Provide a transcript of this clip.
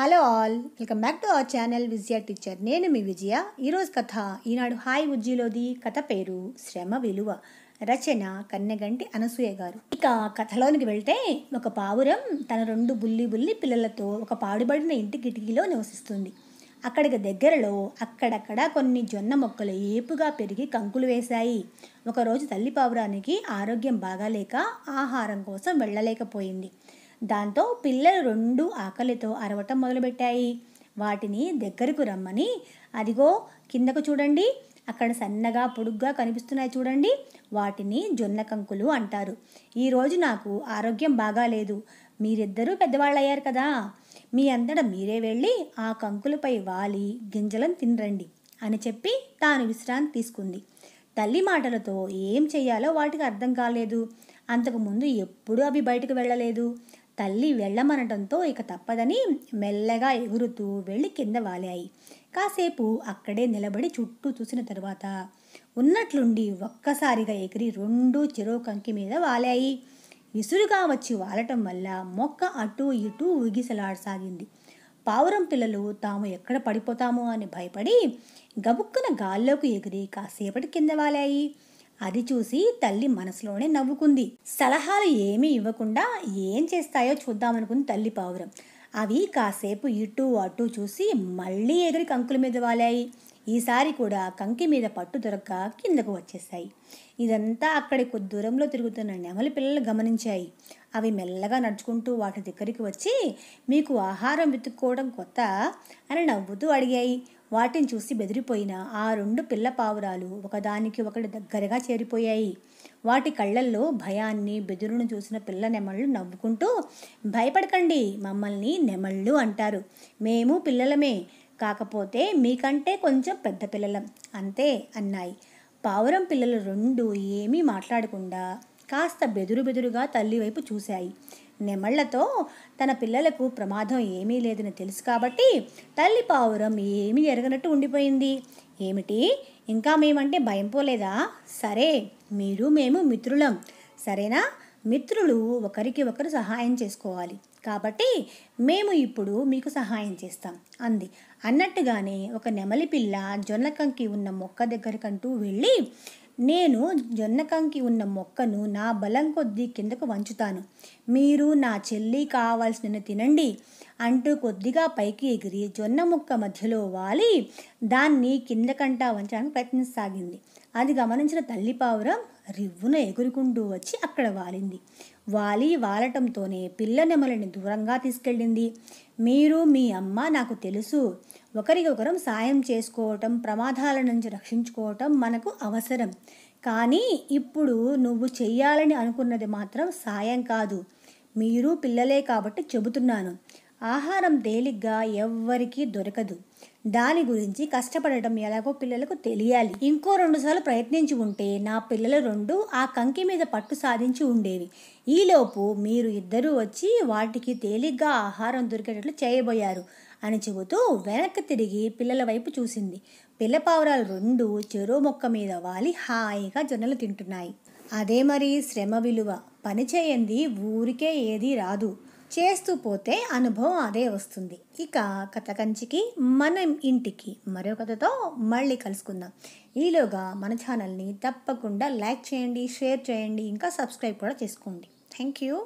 hello all welcome back to our channel Vijaya teacher నేను మీ విజయ ఈరోజు కథ ఈనాడు హాయ్ ఉజ్జీలోది కథ పేరు శ్రమ విలువ రచన కన్నెగంటి అనసూయ గారు ఇక కథలోనికి వెళ్తే ఒక పావురం తన రెండు బుల్లి బుల్లి పిల్లలతో ఒక పాడుబడిన ఇంటి కిటికీలో నివసిస్తుంది అక్కడికి దగ్గరలో అక్కడక్కడ కొన్ని జొన్న మొక్కలు ఏపుగా పెరిగి కంకులు వేశాయి ఒకరోజు తల్లి పావురానికి ఆరోగ్యం బాగాలేక ఆహారం కోసం వెళ్ళలేకపోయింది దాంతో పిల్లలు రెండు ఆకలితో అరవటం మొదలుపెట్టాయి వాటిని దగ్గరకు రమ్మని అదిగో కిందకు చూడండి అక్కడ సన్నగా పొడుగ్గా కనిపిస్తున్నాయి చూడండి వాటిని జొన్న కంకులు అంటారు ఈరోజు నాకు ఆరోగ్యం బాగాలేదు మీరిద్దరూ పెద్దవాళ్ళయ్యారు కదా మీ అందడం మీరే వెళ్ళి ఆ కంకులపై వాలి గింజలను తినరండి అని చెప్పి తాను విశ్రాంతి తీసుకుంది తల్లి మాటలతో ఏం చేయాలో వాటికి అర్థం కాలేదు అంతకుముందు ఎప్పుడూ అవి బయటకు వెళ్ళలేదు తల్లి వెళ్ళమనటంతో ఇక తప్పదని మెల్లగా ఎగురుతూ వెళ్ళి కింద వాలాయి కాసేపు అక్కడే నిలబడి చుట్టూ చూసిన తర్వాత ఉన్నట్లుండి ఒక్కసారిగా ఎగిరి రెండు చెరో కంకి మీద వాలాయి విసురుగా వచ్చి వాలటం వల్ల మొక్క అటు ఇటు ఊగిసలాడసాగింది పావురం పిల్లలు తాము ఎక్కడ పడిపోతాము అని భయపడి గబుక్కున గాల్లోకి ఎగిరి కాసేపటి కింద వాలాయి అది చూసి తల్లి మనసులోనే నవ్వుకుంది సలహాలు ఏమీ ఇవ్వకుండా ఏం చేస్తాయో చూద్దామనుకుంది తల్లి పావురం అవి కాసేపు ఇటు అటు చూసి మళ్ళీ ఎగిరి కంకుల మీద వాలాయి ఈసారి కూడా కంకి మీద పట్టు దొరక్క కిందకు వచ్చేశాయి ఇదంతా అక్కడి కొద్ది దూరంలో తిరుగుతున్న నెమలి పిల్లలు గమనించాయి అవి మెల్లగా నడుచుకుంటూ వాటి దగ్గరికి వచ్చి మీకు ఆహారం వెతుక్కోవడం కొత్త అని నవ్వుతూ అడిగాయి వాటిని చూసి బెదిరిపోయిన ఆ రెండు పిల్ల పావురాలు ఒకదానికి ఒకటి దగ్గరగా చేరిపోయాయి వాటి కళ్ళల్లో భయాన్ని బెదురును చూసిన పిల్ల నెమళ్ళు నవ్వుకుంటూ భయపడకండి మమ్మల్ని నెమళ్ళు అంటారు మేము పిల్లలమే కాకపోతే మీకంటే కొంచెం పెద్ద పిల్లలం అంతే అన్నాయి పావురం పిల్లలు రెండు ఏమీ మాట్లాడకుండా కాస్త బెదురు బెదురుగా తల్లి వైపు చూశాయి నెమళ్లతో తన పిల్లలకు ప్రమాదం ఏమీ లేదని తెలుసు కాబట్టి తల్లి పావురం ఏమీ ఎరగనట్టు ఉండిపోయింది ఏమిటి ఇంకా మేమంటే భయం పోలేదా సరే మీరు మేము మిత్రులం సరేనా మిత్రులు ఒకరికి ఒకరు సహాయం చేసుకోవాలి కాబట్టి మేము ఇప్పుడు మీకు సహాయం చేస్తాం అంది అన్నట్టుగానే ఒక నెమలి పిల్ల జొన్నకంకి ఉన్న మొక్క దగ్గరకంటూ వెళ్ళి నేను జొన్న కంకి ఉన్న మొక్కను నా బలం కొద్దీ కిందకు వంచుతాను మీరు నా చెల్లి కావాల్సిన తినండి అంటూ కొద్దిగా పైకి ఎగిరి జొన్న ముక్క మధ్యలో వాలి దాన్ని కిందకంటా వంచడానికి ప్రయత్నించసాగింది అది గమనించిన తల్లి పావురం రివ్వున ఎగురుకుంటూ వచ్చి అక్కడ వాలింది వాలి వాలటంతోనే పిల్ల నెమలని దూరంగా తీసుకెళ్ళింది మీరు మీ అమ్మ నాకు తెలుసు ఒకరికొకరం సాయం చేసుకోవటం ప్రమాదాల నుంచి రక్షించుకోవటం మనకు అవసరం కానీ ఇప్పుడు నువ్వు చెయ్యాలని అనుకున్నది మాత్రం సాయం కాదు మీరు పిల్లలే కాబట్టి చెబుతున్నాను ఆహారం తేలిగ్గా ఎవ్వరికీ దొరకదు దాని గురించి కష్టపడటం ఎలాగో పిల్లలకు తెలియాలి ఇంకో రెండుసార్లు ప్రయత్నించి ఉంటే నా పిల్లలు రెండు ఆ కంకి మీద పట్టు సాధించి ఉండేవి ఈలోపు మీరు ఇద్దరూ వచ్చి వాటికి తేలిగ్గా ఆహారం దొరికేటట్లు చేయబోయారు అని చెబుతూ వెనక్కి తిరిగి పిల్లల వైపు చూసింది పిల్లపావురాలు రెండు చెరువు మొక్క మీద వాలి హాయిగా జొన్నలు తింటున్నాయి అదే మరి శ్రమ విలువ పని ఊరికే ఏది రాదు చేస్తూ పోతే అనుభవం అదే వస్తుంది ఇక కథ కంచికి మనం ఇంటికి మరో కథతో మళ్ళీ కలుసుకుందాం ఈలోగా మన ఛానల్ని తప్పకుండా లైక్ చేయండి షేర్ చేయండి ఇంకా సబ్స్క్రైబ్ కూడా చేసుకోండి థ్యాంక్ యూ